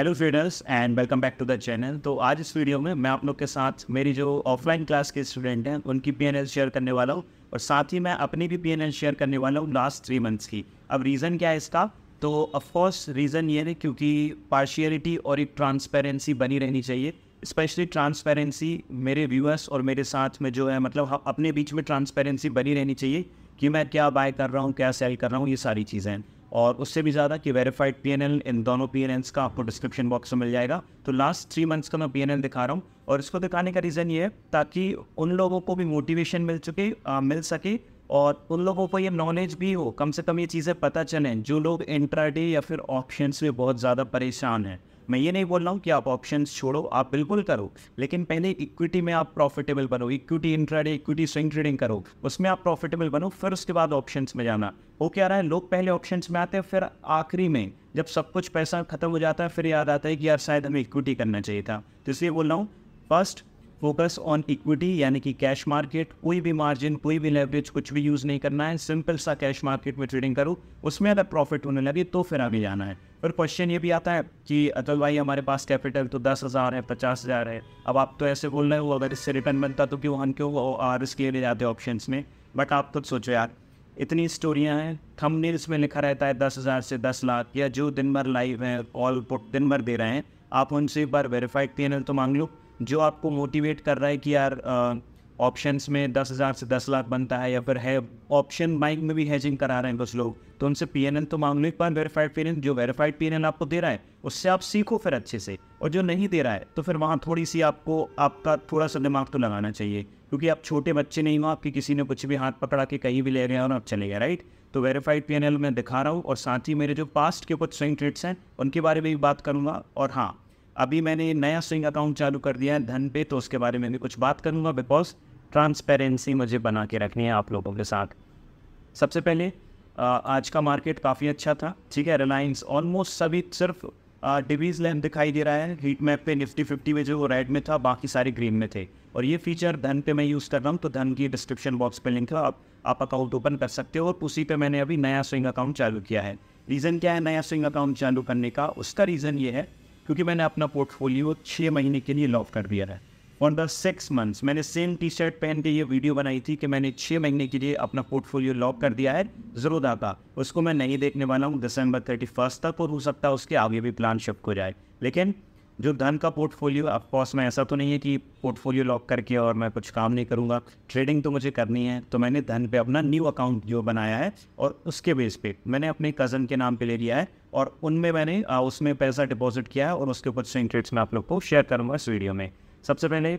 hello traders and welcome back to the channel तो आज इस वीडियो में मैं आप लोग के साथ मेरी जो ऑफलाइन क्लास के स्टूडेंट हैं उनकी पीएनएल शेयर करने वाला हूँ और साथ ही मैं अपनी भी पीएनएल शेयर करने वाला हूँ लास्ट थ्री मंथ्स की अब रीज़न क्या है इसका तो ऑफकोर्स रीज़न ये है क्योंकि पार्शियलिटी और एक ट्रांसपेरेंसी बनी रहनी चाहिए स्पेशली ट्रांसपेरेंसी मेरे व्यूअर्स और मेरे साथ में जो है मतलब अपने बीच में ट्रांसपेरेंसी बनी रहनी चाहिए कि मैं क्या बाय कर रहा हूँ क्या सेल कर रहा हूँ ये सारी चीज़ें और उससे भी ज़्यादा कि वेरीफाइड पी इन दोनों पी का आपको डिस्क्रिप्शन बॉक्स में मिल जाएगा तो लास्ट थ्री मंथ्स का मैं पी दिखा रहा हूँ और इसको दिखाने का रीज़न ये है ताकि उन लोगों को भी मोटिवेशन मिल चुके आ, मिल सके और उन लोगों को ये नॉलेज भी हो कम से कम ये चीज़ें पता चलें जो लोग इंट्राडे या फिर ऑप्शंस में बहुत ज़्यादा परेशान हैं मैं ये नहीं बोल रहा हूँ कि आप ऑप्शन छोड़ो आप बिल्कुल करो लेकिन पहले इक्विटी में आप प्रॉफिटेबल बनो equity intraday equity swing trading करो उसमें आप प्रॉफिटेबल बनो फिर उसके बाद ऑप्शन में जाना वो क्या रहा है लोग पहले ऑप्शन में आते हैं फिर आखिरी में जब सब कुछ पैसा खत्म हो जाता है फिर याद आता है कि यार शायद हमें इक्विटी करना चाहिए था तो इसलिए बोल रहा हूँ फर्स्ट फोकस ऑन इक्विटी यानी कि कैश मार्केट कोई भी मार्जिन कोई भी लेवरेज कुछ भी यूज़ नहीं करना है सिंपल सा कैश मार्केट में ट्रेडिंग करो उसमें अगर प्रॉफिट होने लगे तो फिर आगे जाना है और क्वेश्चन ये भी आता है कि अतुल भाई हमारे पास कैपिटल तो दस हज़ार है पचास हज़ार है अब आप तो ऐसे बोल रहे हो अगर इससे रिटर्न बनता तो क्यों हम क्यों रिस्क ले जाते ऑप्शन में बट आप खुद तो सोचो यार इतनी स्टोरियाँ हैं हमने इसमें लिखा रहता है दस हज़ार से दस लाख या जो दिन भर लाइव हैं ऑल पुट दिन भर दे रहे हैं आप उनसे एक बार वेरीफाइड पी तो मांग लो जो आपको मोटिवेट कर रहा है कि यार ऑप्शंस में दस हज़ार से दस लाख बनता है या फिर है ऑप्शन बाइक में भी हैजिंग करा रहे हैं कुछ लोग तो उनसे पी एन एल तो मांग लो एक बार वेरीफाइड पी एन एल जो वेरीफाइड पी एन एल आपको दे रहा है उससे आप सीखो फिर अच्छे से और जो नहीं दे रहा है तो फिर वहाँ थोड़ी सी आपको आपका थोड़ा सा दिमाग तो लगाना चाहिए क्योंकि आप छोटे बच्चे नहीं हो आपके किसी ने कुछ भी हाथ पकड़ा के कहीं भी ले गया और आप चले गए राइट तो वेरीफाइड पी एन एल मैं दिखा रहा हूँ और साथ ही मेरे जो पास्ट के कुछ स्विंग ट्रेड्स हैं उनके बारे में भी बात करूँगा और हाँ अभी मैंने नया स्विंग अकाउंट चालू कर दिया है धन पे तो उसके बारे में भी कुछ बात करूँगा बिकॉज ट्रांसपेरेंसी मुझे बना के रखनी है आप लोगों के साथ सबसे पहले आज का मार्केट काफ़ी अच्छा था ठीक है रिलायंस ऑलमोस्ट सभी सिर्फ डिवीज लैंप दिखाई दे रहा है हीट मैप पे निफ्टी फिफ्टी में जो वो रेड में था बाकी सारे ग्रीन में थे और ये फीचर धन पे मैं यूज़ कर रहा हूँ तो धन की डिस्क्रिप्शन बॉक्स पे लिंक है आप आप अकाउंट ओपन कर सकते हो और उसी पे मैंने अभी नया स्विंग अकाउंट चालू किया है रीज़न क्या है नया स्विंग अकाउंट चालू करने का उसका रीज़न ये है क्योंकि मैंने अपना पोर्टफोलियो छः महीने के लिए लॉक कर दिया है फॉर द सिक्स मंथ्स मैंने सेम टी शर्ट पहन के ये वीडियो बनाई थी कि मैंने छः महीने के लिए अपना पोर्टफोलियो लॉक कर दिया है जरूर का उसको मैं नहीं देखने वाला हूँ दिसंबर थर्टी फर्स्ट तक और हो सकता है उसके आगे भी प्लान शिफ्ट हो जाए लेकिन जो धन का पोर्टफोलियो पॉस मैं ऐसा तो नहीं है कि पोर्टफोलियो लॉक करके और मैं कुछ काम नहीं करूँगा ट्रेडिंग तो मुझे करनी है तो मैंने धन पे अपना न्यू अकाउंट जो बनाया है और उसके बेस पे मैंने अपने कज़न के नाम पे ले लिया है और उनमें मैंने उसमें पैसा डिपॉजिट किया है और उसके ऊपर स्विंग ट्रेड्स मैं आप लोग को शेयर करूँगा इस वीडियो में सबसे पहले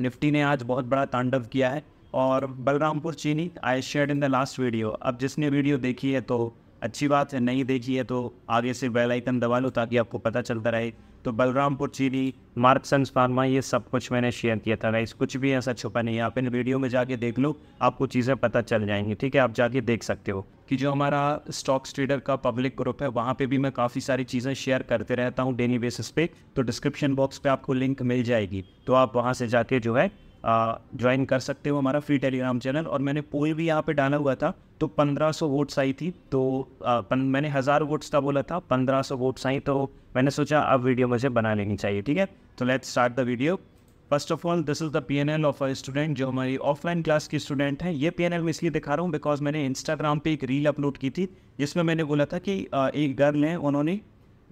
निफ्टी ने आज बहुत बड़ा तांडव किया है और Balrampur Chini I share in the last video अब जिसने वीडियो देखी है तो अच्छी बात है नहीं देखी है तो आगे से बेल आइकन दबा लो ताकि आपको पता चलता रहे तो बलरामपुर चीनी मार्कसन फार्मा ये सब कुछ मैंने शेयर किया था गाइस कुछ भी ऐसा छुपा नहीं है आप इन वीडियो में जाके देख लो आपको चीज़ें पता चल जाएंगी ठीक है आप जाके देख सकते हो कि जो हमारा स्टॉक्स ट्रेडर का पब्लिक ग्रुप है वहाँ पे भी मैं काफ़ी सारी चीज़ें शेयर करते रहता हूँ डेली बेसिस पे तो डिस्क्रिप्शन बॉक्स पर आपको लिंक मिल जाएगी तो आप वहाँ से जाके जो है ज्वाइन कर सकते हो हमारा फ्री टेलीग्राम चैनल और मैंने पोल भी यहाँ पर डाला हुआ था तो 1500 वोट्स आई थी तो आ, पन, मैंने हज़ार वोट्स का बोला था 1500 वोट्स आई तो मैंने सोचा अब वीडियो मुझे बना लेनी चाहिए ठीक है तो let's start the video first of all this is the P N L of a student जो हमारी ऑफलाइन क्लास की स्टूडेंट हैं ये पी एन एल मैं इसलिए दिखा रहा हूँ बिकॉज मैंने इंस्टाग्राम पे एक रील अपलोड की थी जिसमें मैंने बोला था कि एक गर्ल है उन्होंने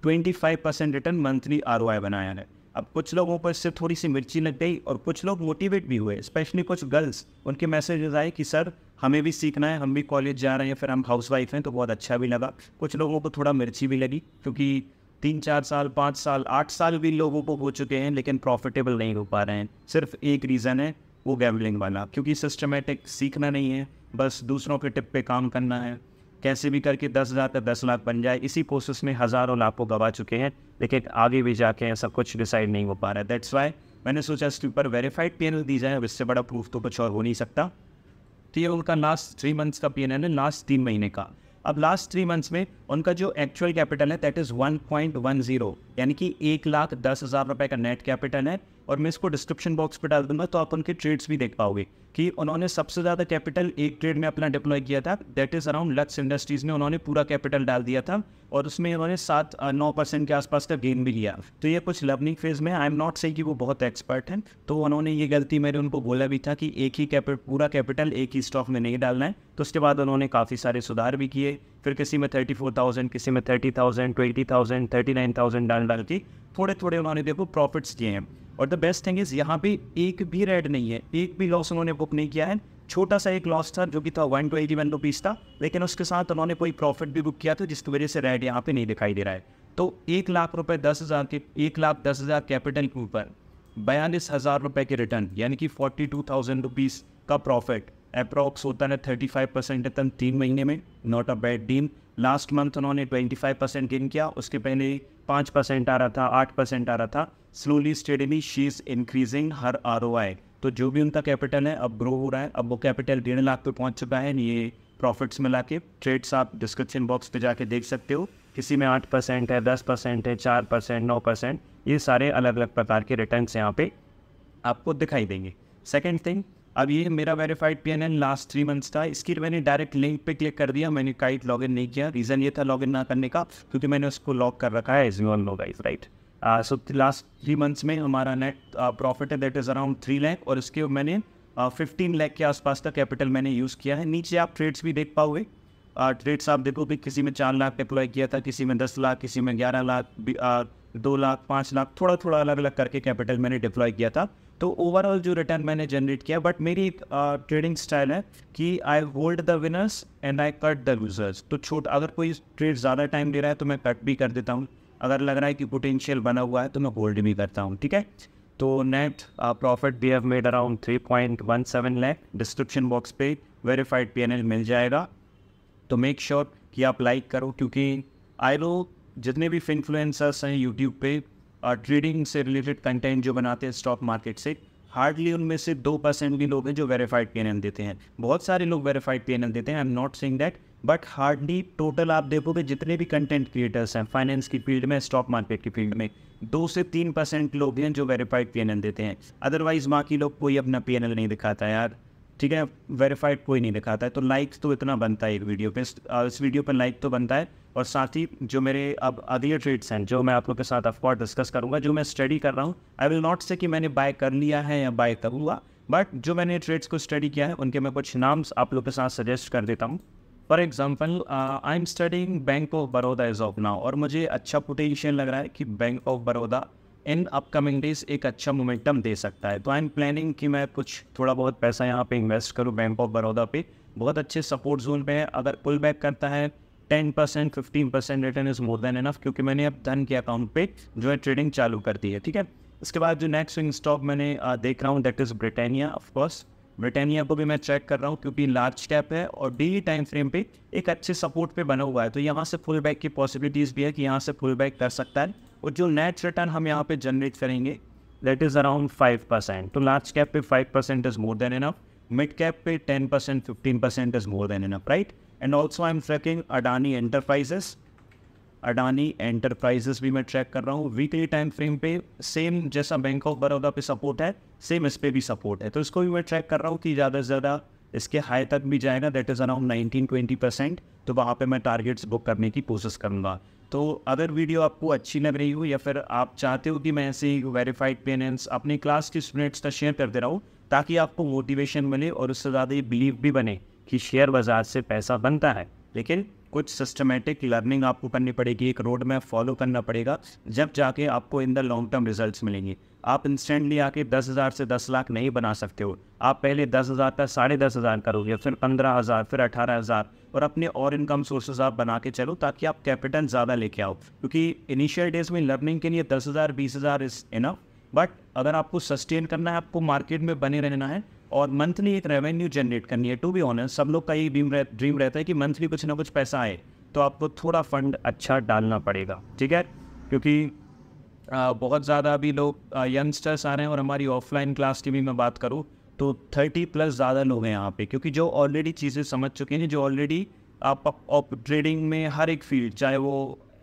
25 परसेंट रिटर्न मंथली आर बनाया है अब कुछ लोगों पर सिर्फ थोड़ी सी मिर्ची लग गई और कुछ लोग मोटिवेट भी हुए स्पेशली कुछ गर्ल्स उनके मैसेजेस आए कि सर हमें भी सीखना है हम भी कॉलेज जा रहे हैं फिर हम हाउस वाइफ हैं तो बहुत अच्छा भी लगा कुछ लोगों को थोड़ा मिर्ची भी लगी क्योंकि तीन चार साल पाँच साल आठ साल भी लोगों को हो चुके हैं लेकिन प्रॉफिटेबल नहीं हो पा रहे हैं सिर्फ एक रीज़न है वो गैवलिंग वाला क्योंकि सिस्टमेटिक सीखना नहीं है बस दूसरों के टिप पे काम करना है कैसे भी करके दस हज़ार तक दस लाख बन जाए इसी प्रोसेस में हज़ारों लाखों गवा चुके हैं लेकिन आगे भी जाके ऐसा कुछ डिसाइड नहीं हो पा रहा है दैट्स वाई मैंने सोचा इसके ऊपर वेरीफाइड पेनल दी जाए अब इससे बड़ा प्रूफ तो कुछ और हो नहीं सकता तो ये उनका लास्ट थ्री मंथ्स का पी एन एल है लास्ट तीन महीने का अब लास्ट थ्री मंथ्स में उनका जो एक्चुअल कैपिटल है that is one point one zero यानी कि एक लाख दस हज़ार रुपये का नेट कैपिटल है और मैं इसको डिस्क्रिप्शन बॉक्स पर डाल दूंगा तो आप उनके ट्रेड्स भी देख पाओगे कि उन्होंने सबसे ज़्यादा कैपिटल एक ट्रेड में अपना डिप्लॉय किया था that is around Lux industries में उन्होंने पूरा कैपिटल डाल दिया था और उसमें उन्होंने सात नौ परसेंट के आसपास का गेन भी लिया तो ये कुछ लर्निंग फेज़ में आई एम नॉट से कि वो बहुत एक्सपर्ट हैं तो उन्होंने ये गलती मैंने उनको बोला भी था कि एक ही कैपिटल पूरा कैपिटल एक ही स्टॉक में नहीं डालना है तो उसके बाद उन्होंने काफ़ी सारे सुधार भी किए फिर किसी में थर्टी फोर थाउजेंड किसी में thirty thousand twenty thousand thirty nine thousand डाल डाल के थोड़े थोड़े उन्होंने देखो प्रॉफिट्स किए हैं और द बेस्ट थिंग इज़ यहाँ पे एक भी रेड नहीं है एक भी लॉस उन्होंने बुक नहीं किया है छोटा सा एक लॉस था जो कि था one two eighty one rupees था लेकिन उसके साथ उन्होंने कोई प्रॉफिट भी बुक किया था जिसकी वजह से रेड यहाँ पे नहीं दिखाई दे रहा है तो एक लाख रुपये दस हज़ार के एक लाख दस हज़ार कैपिटल के ऊपर बयालीस हज़ार रुपये के रिटर्न यानी कि फोर्टी टू थाउजेंड रुपीज़ का प्रॉफिट अप्रॉक्स होता है थर्टी फाइव परसेंट रिटर्न तीन महीने में not a bad deem last month उन्होंने ट्वेंटी फाइव परसेंट गेन किया उसके पहले पाँच परसेंट आ रहा था आठ परसेंट आ रहा था slowly steadily she is increasing हर आर ओ आई तो जो भी उनका कैपिटल है अब ग्रो हो रहा है अब वो कैपिटल डेढ़ लाख पे पहुंच चुका है ये प्रॉफिट्स मिला के ट्रेड्स आप डिस्क्रिप्शन बॉक्स पे जाके देख सकते हो किसी में आठ परसेंट है दस परसेंट है चार परसेंट नौ परसेंट ये सारे अलग अलग प्रकार के रिटर्न्स यहाँ पे आपको दिखाई देंगे सेकेंड थिंग अब ये मेरा verified N last three months था इसकी तो मैंने डायरेक्ट लिंक पे क्लिक कर दिया मैंने काइट लॉगिन नहीं किया रीज़न ये था लॉगिन ना करने का क्योंकि मैंने उसको लॉक कर रखा है as you all know guys right so last three months में हमारा नेट प्रॉफिट uh, है that is around three lakh और इसके मैंने फिफ्टीन uh, लैख के आसपास का कैपिटल मैंने यूज़ किया है नीचे आप ट्रेड्स भी देख पाओगे ट्रेड्स uh, आप देखो कि किसी में चार लाख डिप्लॉय किया था किसी में दस लाख किसी में ग्यारह लाख दो लाख पाँच लाख थोड़ा थोड़ा अलग अलग करके कैपिटल मैंने डिप्लॉय किया था तो ओवरऑल जो रिटर्न मैंने जनरेट किया बट मेरी ट्रेडिंग स्टाइल है कि I hold the winners and I cut the losers तो छोट अगर कोई ट्रेड ज़्यादा टाइम ले रहा है तो मैं कट भी कर देता हूँ अगर लग रहा है कि पोटेंशियल बना हुआ है तो मैं होल्ड भी करता हूँ ठीक है तो net profit we have made around three point one seven lakh description box पे वेरीफाइड पी मिल जाएगा तो मेक श्योर sure कि आप लाइक करो क्योंकि आई नो जितने भी इन्फ्लुएंसर्स हैं यूट्यूब पे ट्रेडिंग से रिलेटेड कंटेंट जो बनाते हैं स्टॉक मार्केट से हार्डली उनमें से दो परसेंट भी लोग हैं जो वेरीफाइड पी देते हैं बहुत सारे लोग वेरीफाइड पी देते हैं I am not saying that but hardly total आप देखोगे जितने भी कंटेंट क्रिएटर्स हैं फाइनेंस की फील्ड में स्टॉक मार्केट की फील्ड में दो से तीन परसेंट लोग हैं जो वेरीफाइड पी देते हैं अदरवाइज बाकी लोग कोई अपना पी नहीं दिखाता यार ठीक है वेरीफाइड कोई नहीं दिखाता है तो लाइक्स तो इतना बनता है एक वीडियो पे इस वीडियो पे लाइक तो बनता है और साथ ही जो मेरे अब अगले ट्रेड्स हैं जो मैं आप लोग के साथ अफकोर्स डिस्कस करूँगा जो मैं स्टडी कर रहा हूँ आई विल नॉट से कि मैंने बाय कर लिया है या बाय करूँगा बट जो मैंने ट्रेड्स को स्टडी किया है उनके मैं कुछ नाम्स आप लोग के साथ सजेस्ट कर देता हूँ for example I am studying bank of Baroda as of now और मुझे अच्छा पोटेंशियल लग रहा है कि bank of Baroda in upcoming days एक अच्छा मोमेंटम दे सकता है तो आई एम प्लानिंग कि मैं कुछ थोड़ा बहुत पैसा यहाँ पे इन्वेस्ट करूँ बैंक ऑफ बड़ौदा पे बहुत अच्छे सपोर्ट जोन पे है अगर पुल बैक करता है ten percent fifteen percent return is more than enough क्योंकि मैंने अब धन के अकाउंट पे जो है ट्रेडिंग चालू कर दी है ठीक है इसके बाद जो नेक्स्ट स्विंग स्टॉक मैंने देख रहा हूँ that is Britannia of course Britannia को भी मैं चेक कर रहा हूँ क्योंकि लार्ज कैप है और डेली टाइम फ्रेम पे एक अच्छे सपोर्ट पे बना हुआ है तो यहाँ से फुल बैक की पॉसिबिलिटीज़ भी है कि यहाँ से फुल बैक कर सकता है और जो नेट रिटर्न हम यहाँ पे जनरेट करेंगे that is around five percent तो लार्ज कैप पे five percent is more than enough mid cap पे ten percent fifteen percent is more than enough right and also I am tracking Adani enterprises Adani enterprises भी मैं track कर रहा हूँ weekly time frame पे same जैसा bank of Baroda पे support है सेम इस पर भी सपोर्ट है तो इसको भी मैं ट्रैक कर रहा हूँ कि ज़्यादा से ज़्यादा इसके हाई तक भी जाएगा that is around nineteen twenty percent तो वहाँ पर मैं टारगेट्स बुक करने की कोशिश करूँगा तो अगर वीडियो आपको अच्छी लग रही हो या फिर आप चाहते हो कि मैं ऐसे ही वेरीफाइड पेरेंट्स अपनी क्लास के स्टूडेंट्स का शेयर कर दे रहा हूँ ताकि आपको मोटिवेशन मिले और उससे ज़्यादा ये बिलीव भी बने कि शेयर बाज़ार से पैसा बनता है लेकिन कुछ सिस्टमेटिक लर्निंग आपको करनी पड़ेगी एक रोड मैप फॉलो करना पड़ेगा जब जाके आपको in the long term result मिलेंगे आप इंस्टेंटली आके दस हज़ार से दस लाख नहीं बना सकते हो आप पहले दस हज़ार का साढ़े दस हज़ार करोगे फिर पंद्रह हज़ार फिर अठारह हज़ार और अपने और इनकम सोर्सेज आप बना के चलो ताकि आप कैपिटल ज़्यादा लेके आओ क्योंकि इनिशियल डेज में लर्निंग के लिए दस हज़ार बीस हज़ार इज़ इनफ बट अगर आपको सस्टेन करना है आपको मार्केट में बने रहना है और मंथली एक रेवेन्यू जनरेट करनी है टू बी ऑनेस्ट सब लोग का ये ड्रीम रह, ड्रीम रहता है कि मंथली कुछ ना कुछ पैसा आए तो आपको थोड़ा फंड अच्छा डालना पड़ेगा ठीक है क्योंकि आ, बहुत ज़्यादा अभी लोग यंगस्टर्स आ रहे हैं और हमारी ऑफलाइन क्लास की भी मैं बात करूँ तो थर्टी प्लस ज़्यादा लोग हैं यहाँ पे क्योंकि जो ऑलरेडी चीज़ें समझ चुके हैं जो ऑलरेडी आप, आप ट्रेडिंग में हर एक फील्ड चाहे वो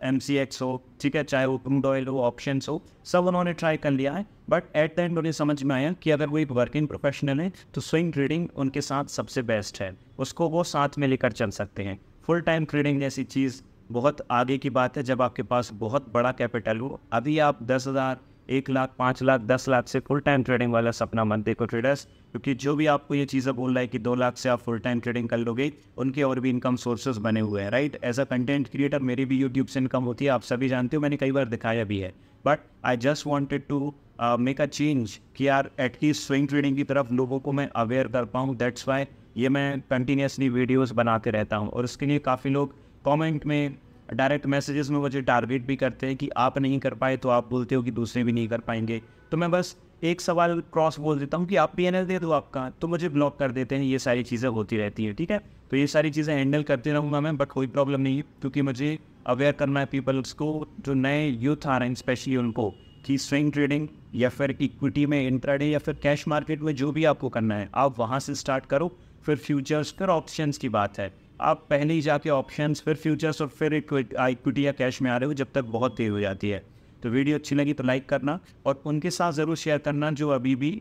एम सी एक्स हो ठीक है चाहे वो क्रूड ऑयल हो ऑप्शन हो सब उन्होंने ट्राई कर लिया है बट एट द एंड उन्हें समझ में आया कि अगर वो एक वर्किंग प्रोफेशनल है तो स्विंग ट्रेडिंग उनके साथ सबसे बेस्ट है उसको वो साथ में लेकर चल सकते हैं फुल टाइम ट्रेडिंग जैसी चीज़ बहुत आगे की बात है जब आपके पास बहुत बड़ा कैपिटल हो अभी आप दस हज़ार एक लाख पाँच लाख दस लाख से फुल टाइम ट्रेडिंग वाला सपना मन देखो ट्रेडर्स क्योंकि जो भी आपको ये चीज़ें बोल रहा है कि दो लाख से आप फुल टाइम ट्रेडिंग कर लोगे उनके और भी इनकम सोर्सेज बने हुए हैं right as a content creator मेरी भी यूट्यूब से इनकम होती है आप सभी जानते हो मैंने कई बार दिखाया भी है but I just wanted to make a change कि यार एटलीस्ट स्विंग ट्रेडिंग की तरफ लोगों को मैं अवेयर कर पाऊँ दैट्स वाई ये मैं कंटिन्यूसली वीडियोस बनाते रहता हूँ और उसके लिए काफ़ी लोग कमेंट में डायरेक्ट मैसेजेस में मुझे टारगेट भी करते हैं कि आप नहीं कर पाए तो आप बोलते हो कि दूसरे भी नहीं कर पाएंगे तो मैं बस एक सवाल क्रॉस बोल देता हूँ कि आप पी दे दो आपका तो मुझे ब्लॉक कर देते हैं ये सारी चीज़ें होती रहती है ठीक है तो ये सारी चीज़ें हैंडल करते रहूँगा मैं बट कोई प्रॉब्लम नहीं है क्योंकि मुझे अवेयर करना है पीपल्स को जो नए यूथ आ रहे हैं स्पेशली उनको कि स्विंग ट्रेडिंग या फिर इक्विटी में इंट्राडे या फिर कैश मार्केट में जो भी आपको करना है आप वहाँ से स्टार्ट करो फिर फ्यूचर्स फिर ऑप्शंस की बात है आप पहले ही जाके ऑप्शंस फिर फ्यूचर्स और फिर इक्विटी या कैश में आ रहे हो जब तक बहुत देर हो जाती है तो वीडियो अच्छी लगी तो लाइक करना और उनके साथ ज़रूर शेयर करना जो अभी भी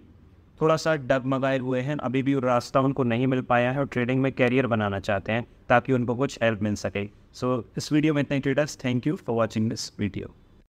थोड़ा सा डगमगाए हुए हैं अभी भी रास्ता उनको नहीं मिल पाया है और ट्रेडिंग में कैरियर बनाना चाहते हैं ताकि उनको कुछ हेल्प मिल सके सो so, इस वीडियो में इतना traders thank you for watching this video